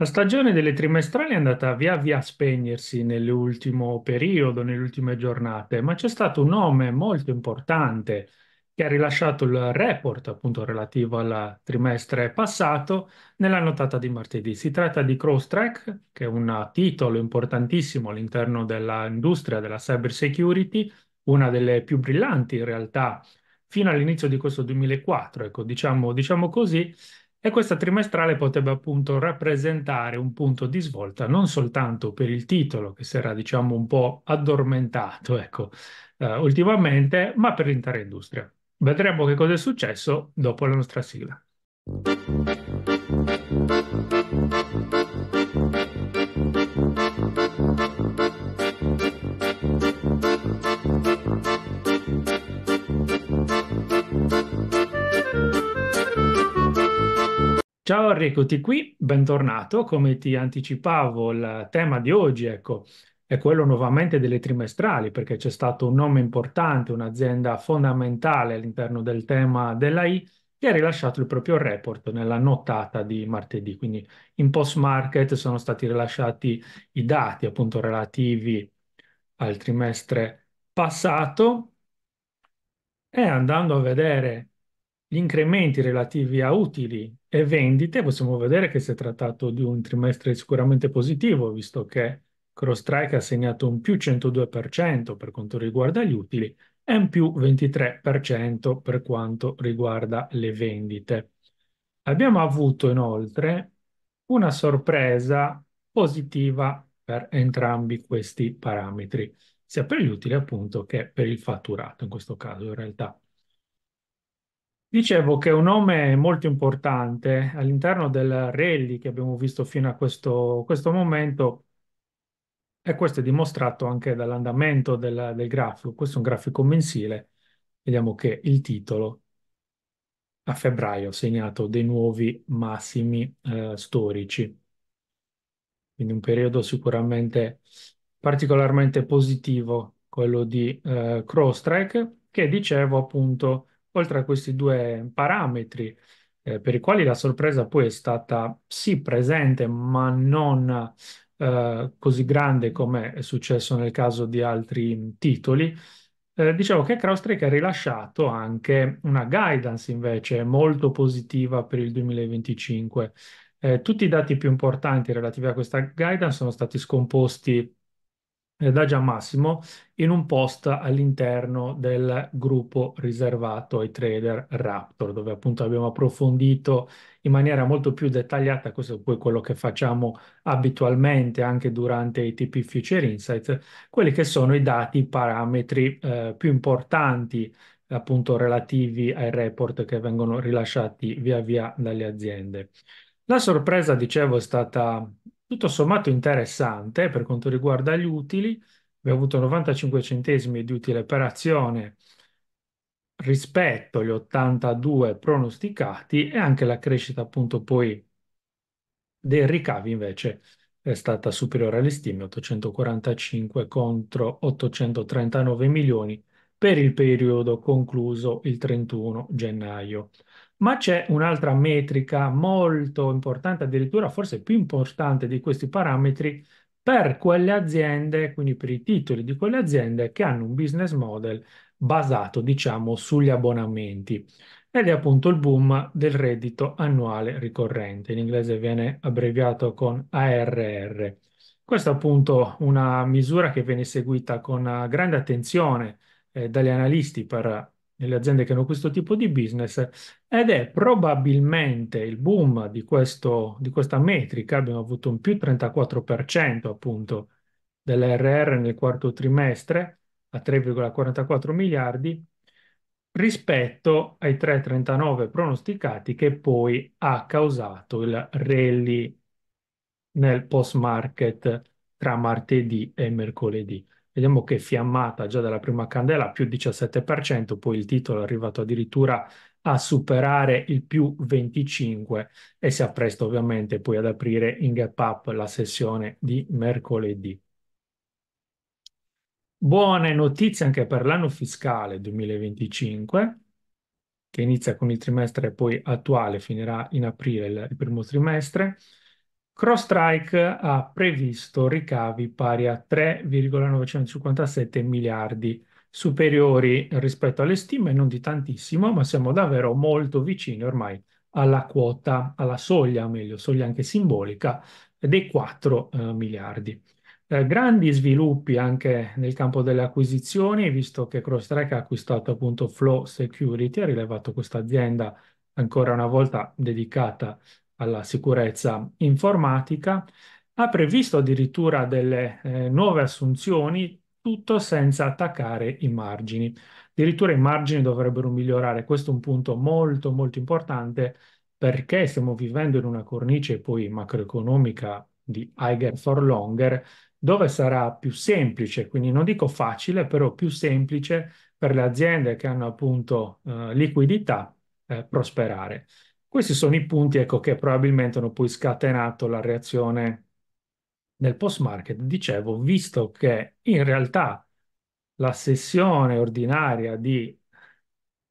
La stagione delle trimestrali è andata via via a spegnersi nell'ultimo periodo, nelle ultime giornate, ma c'è stato un nome molto importante che ha rilasciato il report appunto relativo al trimestre passato nella notata di martedì. Si tratta di CrosstrAck, che è un titolo importantissimo all'interno dell'industria della cyber security, una delle più brillanti in realtà fino all'inizio di questo 2004, ecco, diciamo, diciamo così, e questa trimestrale potrebbe appunto rappresentare un punto di svolta non soltanto per il titolo che si era diciamo un po' addormentato ecco, eh, ultimamente, ma per l'intera industria. Vedremo che cosa è successo dopo la nostra sigla. Allora, eccoti qui, bentornato. Come ti anticipavo, il tema di oggi, ecco, è quello nuovamente delle trimestrali, perché c'è stato un nome importante, un'azienda fondamentale all'interno del tema dell'AI, che ha rilasciato il proprio report nella nottata di martedì. Quindi in post market sono stati rilasciati i dati appunto relativi al trimestre passato e andando a vedere gli incrementi relativi a utili e vendite, possiamo vedere che si è trattato di un trimestre sicuramente positivo, visto che CrossStrike ha segnato un più 102% per quanto riguarda gli utili e un più 23% per quanto riguarda le vendite. Abbiamo avuto inoltre una sorpresa positiva per entrambi questi parametri, sia per gli utili appunto che per il fatturato in questo caso in realtà. Dicevo che è un nome molto importante all'interno del rally che abbiamo visto fino a questo, questo momento e questo è dimostrato anche dall'andamento del, del grafico. Questo è un grafico mensile. Vediamo che il titolo a febbraio ha segnato dei nuovi massimi eh, storici. Quindi un periodo sicuramente particolarmente positivo, quello di eh, Crosstrek, che dicevo appunto oltre a questi due parametri, eh, per i quali la sorpresa poi è stata sì presente, ma non eh, così grande come è successo nel caso di altri titoli, eh, dicevo che CrowdStrike ha rilasciato anche una guidance invece molto positiva per il 2025. Eh, tutti i dati più importanti relativi a questa guidance sono stati scomposti eh, da da Massimo in un post all'interno del gruppo riservato ai trader Raptor, dove appunto abbiamo approfondito in maniera molto più dettagliata, questo è poi quello che facciamo abitualmente anche durante i TP Future Insights, quelli che sono i dati, i parametri eh, più importanti appunto relativi ai report che vengono rilasciati via via dalle aziende. La sorpresa, dicevo, è stata tutto sommato interessante per quanto riguarda gli utili. Abbiamo avuto 95 centesimi di utile per azione rispetto agli 82 pronosticati e anche la crescita appunto poi dei ricavi invece è stata superiore alle stime 845 contro 839 milioni per il periodo concluso il 31 gennaio ma c'è un'altra metrica molto importante, addirittura forse più importante di questi parametri, per quelle aziende, quindi per i titoli di quelle aziende che hanno un business model basato, diciamo, sugli abbonamenti. Ed è appunto il boom del reddito annuale ricorrente. In inglese viene abbreviato con ARR. Questa è appunto una misura che viene seguita con grande attenzione eh, dagli analisti per nelle aziende che hanno questo tipo di business ed è probabilmente il boom di, questo, di questa metrica, abbiamo avuto un più 34% appunto dell'RR nel quarto trimestre a 3,44 miliardi rispetto ai 3,39 pronosticati che poi ha causato il rally nel post market tra martedì e mercoledì. Vediamo che fiammata già dalla prima candela, più 17%, poi il titolo è arrivato addirittura a superare il più 25 e si appresta ovviamente poi ad aprire in gap up la sessione di mercoledì. Buone notizie anche per l'anno fiscale 2025, che inizia con il trimestre poi attuale, finirà in aprile il primo trimestre. CrossStrike ha previsto ricavi pari a 3,957 miliardi, superiori rispetto alle stime, non di tantissimo, ma siamo davvero molto vicini ormai alla quota, alla soglia, meglio, soglia anche simbolica, dei 4 eh, miliardi. Eh, grandi sviluppi anche nel campo delle acquisizioni, visto che CrossStrike ha acquistato appunto Flow Security, ha rilevato questa azienda ancora una volta dedicata alla sicurezza informatica, ha previsto addirittura delle eh, nuove assunzioni, tutto senza attaccare i margini. Addirittura i margini dovrebbero migliorare, questo è un punto molto molto importante perché stiamo vivendo in una cornice poi macroeconomica di higher for longer, dove sarà più semplice, quindi non dico facile, però più semplice per le aziende che hanno appunto eh, liquidità eh, prosperare. Questi sono i punti, ecco, che probabilmente hanno poi scatenato la reazione nel post market. Dicevo, visto che in realtà la sessione ordinaria di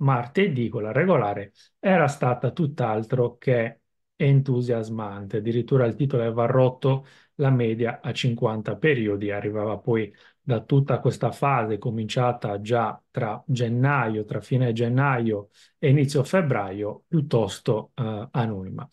martedì, quella regolare, era stata tutt'altro che entusiasmante. Addirittura il titolo aveva rotto la media a 50 periodi, arrivava poi da tutta questa fase cominciata già tra gennaio, tra fine gennaio e inizio febbraio, piuttosto eh, anonima.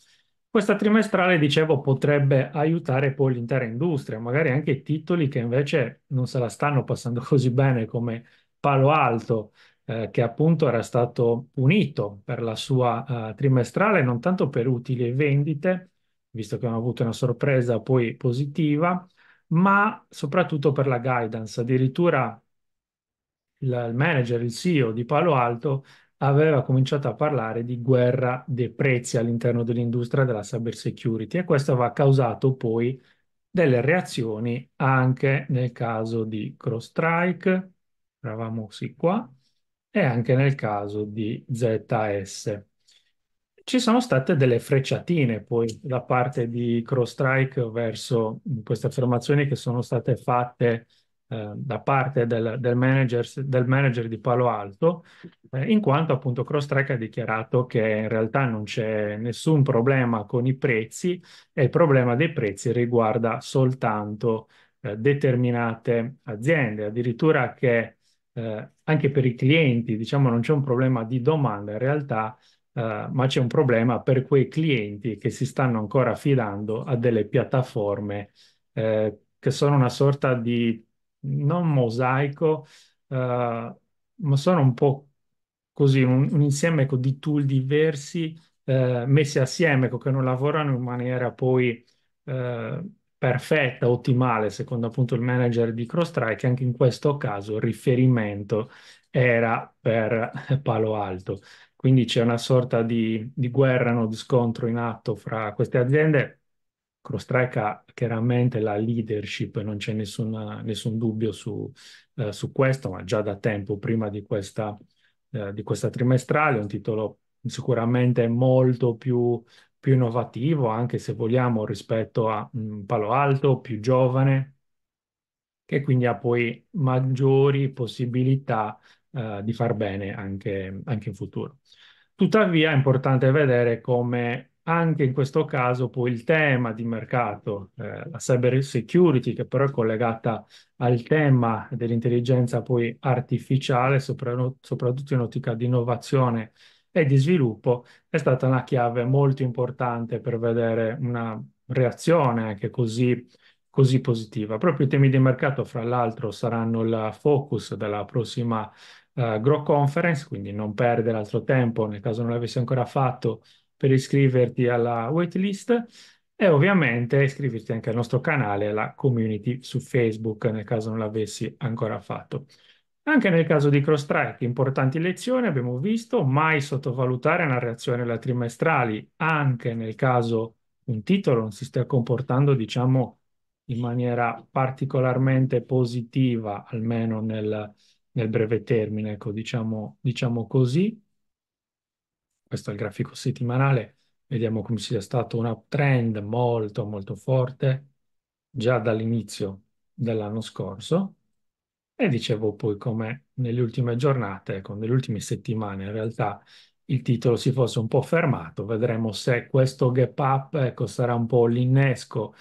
Questa trimestrale, dicevo, potrebbe aiutare poi l'intera industria, magari anche i titoli che invece non se la stanno passando così bene come Palo Alto, eh, che appunto era stato punito per la sua eh, trimestrale, non tanto per utili e vendite, visto che hanno avuto una sorpresa poi positiva, ma soprattutto per la guidance. Addirittura il, manager, il CEO di Palo Alto, aveva cominciato a parlare di guerra dei prezzi all'interno dell'industria della cybersecurity e questo aveva causato poi delle reazioni anche nel caso di CrowdStrike, eravamo sì qua, e anche nel caso di ZS ci sono state delle frecciatine poi da parte di CrossStrike verso queste affermazioni che sono state fatte eh, da parte del, del, manager, del, manager, di Palo Alto, eh, in quanto appunto CrossStrike ha dichiarato che in realtà non c'è nessun problema con i prezzi e il problema dei prezzi riguarda soltanto eh, determinate aziende, addirittura che eh, anche per i clienti, diciamo, non c'è un problema di domanda, in realtà eh, ma c'è un problema per quei clienti che si stanno ancora affidando a delle piattaforme eh, che sono una sorta di non mosaico, uh, ma sono un po' così un, un insieme ecco, di tool diversi eh, messi assieme ecco, che non lavorano in maniera poi eh, perfetta, ottimale, secondo appunto il manager di CrossStrike. Anche in questo caso il riferimento era per Palo Alto quindi c'è una sorta di, di guerra, no, di scontro in atto fra queste aziende. CrowdStrike ha chiaramente la leadership, non c'è nessuna, nessun dubbio su, eh, su, questo, ma già da tempo, prima di questa, eh, di questa trimestrale, un titolo sicuramente molto più, più, innovativo, anche se vogliamo, rispetto a mh, mm, Palo Alto, più giovane, che quindi ha poi maggiori possibilità eh, di far bene anche, anche in futuro. Tuttavia è importante vedere come anche in questo caso poi il tema di mercato, eh, la cyber security, che però è collegata al tema dell'intelligenza poi artificiale, soprattutto in ottica di innovazione e di sviluppo, è stata una chiave molto importante per vedere una reazione anche così così positiva. Proprio i temi di mercato, fra l'altro, saranno il focus della prossima uh, eh, Grow Conference, quindi non perdere altro tempo nel caso non l'avessi ancora fatto per iscriverti alla waitlist e ovviamente iscriverti anche al nostro canale, alla community su Facebook nel caso non l'avessi ancora fatto. Anche nel caso di CrossStrike, importanti lezioni, abbiamo visto, mai sottovalutare una reazione alla trimestrali, anche nel caso un titolo non si stia comportando, diciamo, in maniera particolarmente positiva, almeno nel, nel breve termine, ecco, diciamo, diciamo, così. Questo è il grafico settimanale, vediamo come sia stato un uptrend molto molto forte già dall'inizio dell'anno scorso e dicevo poi come nelle ultime giornate, ecco, nelle ultime settimane in realtà il titolo si fosse un po' fermato, vedremo se questo gap up ecco, sarà un po' l'innesco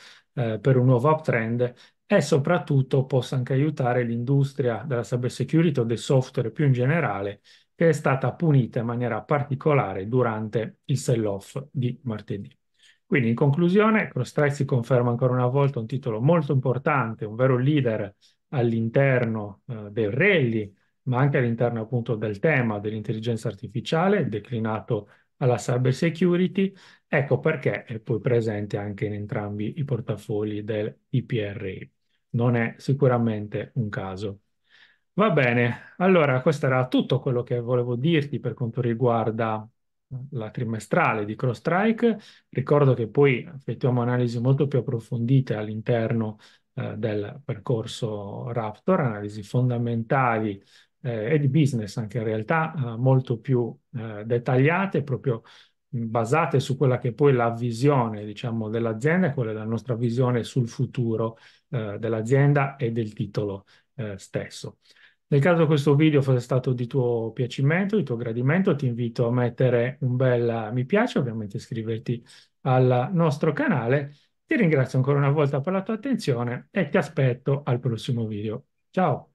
eh, per un nuovo uptrend e soprattutto possa anche aiutare l'industria della cybersecurity o del software più in generale che è stata punita in maniera particolare durante il sell-off di martedì. Quindi in conclusione, CrossStrike si conferma ancora una volta un titolo molto importante, un vero leader all'interno eh, del rally, ma anche all'interno appunto del tema dell'intelligenza artificiale declinato alla cyber security Ecco perché è poi presente anche in entrambi i portafogli del IPRI. Non è sicuramente un caso. Va bene, allora questo era tutto quello che volevo dirti per quanto riguarda la trimestrale di CrossStrike. Ricordo che poi effettuiamo analisi molto più approfondite all'interno eh, del percorso Raptor, analisi fondamentali eh, e di business anche in realtà eh, molto più eh, dettagliate proprio basate su quella che è poi la visione, diciamo, dell'azienda e quella è la nostra visione sul futuro eh, dell'azienda e del titolo eh, stesso. Nel caso questo video fosse stato di tuo piacimento, di tuo gradimento, ti invito a mettere un bel eh, mi piace, ovviamente iscriverti al nostro canale. Ti ringrazio ancora una volta per la tua attenzione e ti aspetto al prossimo video. Ciao!